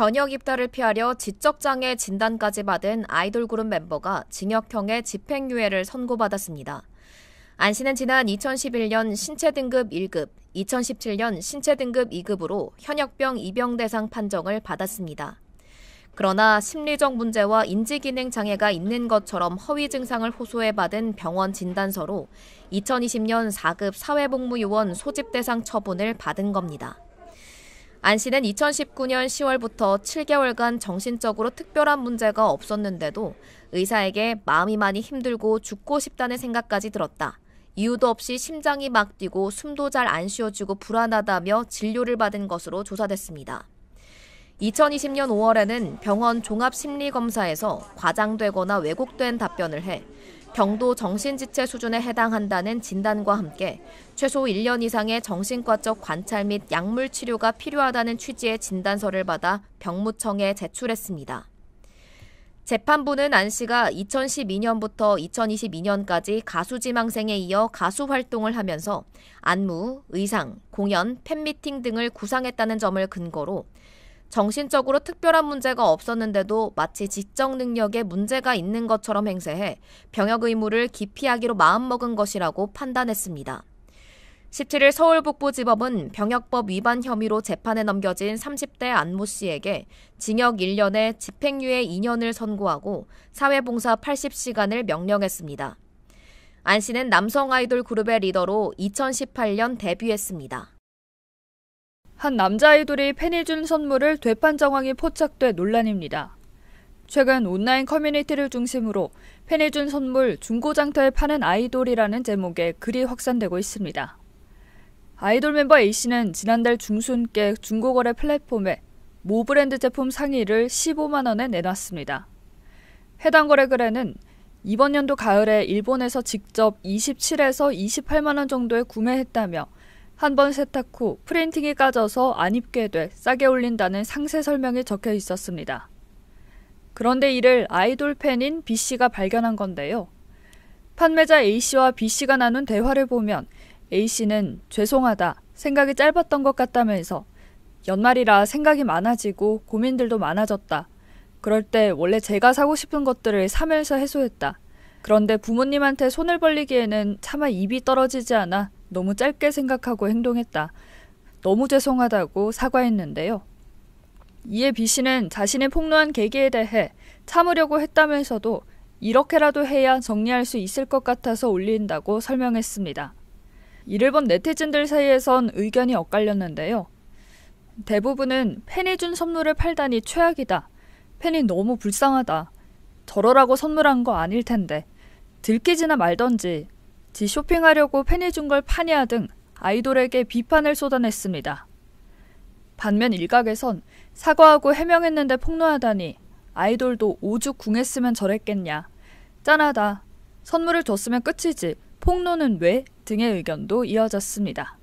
현역 입단을 피하려 지적장애 진단까지 받은 아이돌 그룹 멤버가 징역형의 집행유예를 선고받았습니다. 안 씨는 지난 2011년 신체 등급 1급, 2017년 신체 등급 2급으로 현역병 입영 대상 판정을 받았습니다. 그러나 심리적 문제와 인지기능 장애가 있는 것처럼 허위 증상을 호소해 받은 병원 진단서로 2020년 4급 사회복무요원 소집대상 처분을 받은 겁니다. 안 씨는 2019년 10월부터 7개월간 정신적으로 특별한 문제가 없었는데도 의사에게 마음이 많이 힘들고 죽고 싶다는 생각까지 들었다. 이유도 없이 심장이 막 뛰고 숨도 잘 안 쉬어지고 불안하다며 진료를 받은 것으로 조사됐습니다. 2020년 5월에는 병원 종합심리검사에서 과장되거나 왜곡된 답변을 해 경도 정신지체 수준에 해당한다는 진단과 함께 최소 1년 이상의 정신과적 관찰 및 약물 치료가 필요하다는 취지의 진단서를 받아 병무청에 제출했습니다. 재판부는 안 씨가 2012년부터 2022년까지 가수 지망생에 이어 가수 활동을 하면서 안무, 의상, 공연, 팬미팅 등을 구상했다는 점을 근거로 정신적으로 특별한 문제가 없었는데도 마치 지적 능력에 문제가 있는 것처럼 행세해 병역 의무를 기피하기로 마음먹은 것이라고 판단했습니다. 17일 서울 북부지법은 병역법 위반 혐의로 재판에 넘겨진 30대 안 모 씨에게 징역 1년에 집행유예 2년을 선고하고 사회봉사 80시간을 명령했습니다. 안 씨는 남성 아이돌 그룹의 리더로 2018년 데뷔했습니다. 한 남자 아이돌이 팬이 준 선물을 되판 정황이 포착돼 논란입니다. 최근 온라인 커뮤니티를 중심으로 팬이 준 선물 중고장터에 파는 아이돌이라는 제목의 글이 확산되고 있습니다. 아이돌 멤버 A씨는 지난달 중순께 중고거래 플랫폼에 모 브랜드 제품 상의를 15만 원에 내놨습니다. 해당 거래 글에는 이번 연도 가을에 일본에서 직접 27에서 28만 원 정도에 구매했다며 한번 세탁 후 프린팅이 까져서 안 입게 돼 싸게 올린다는 상세 설명이 적혀 있었습니다. 그런데 이를 아이돌 팬인 B씨가 발견한 건데요. 판매자 A씨와 B씨가 나눈 대화를 보면 A씨는 죄송하다, 생각이 짧았던 것 같다면서 연말이라 생각이 많아지고 고민들도 많아졌다. 그럴 때 원래 제가 사고 싶은 것들을 사면서 해소했다. 그런데 부모님한테 손을 벌리기에는 차마 입이 떨어지지 않아 너무 짧게 생각하고 행동했다. 너무 죄송하다고 사과했는데요. 이에 B 씨는 자신의 폭로한 계기에 대해 참으려고 했다면서도 이렇게라도 해야 정리할 수 있을 것 같아서 올린다고 설명했습니다. 이를 본 네티즌들 사이에선 의견이 엇갈렸는데요. 대부분은 팬이 준 선물을 팔다니 최악이다. 팬이 너무 불쌍하다. 저러라고 선물한 거 아닐 텐데. 들키지나 말던지 지 쇼핑하려고 팬이 준 걸 파냐 등 아이돌에게 비판을 쏟아냈습니다. 반면 일각에선 사과하고 해명했는데 폭로하다니 아이돌도 오죽 궁했으면 저랬겠냐. 짠하다. 선물을 줬으면 끝이지. 폭로는 왜? 등의 의견도 이어졌습니다.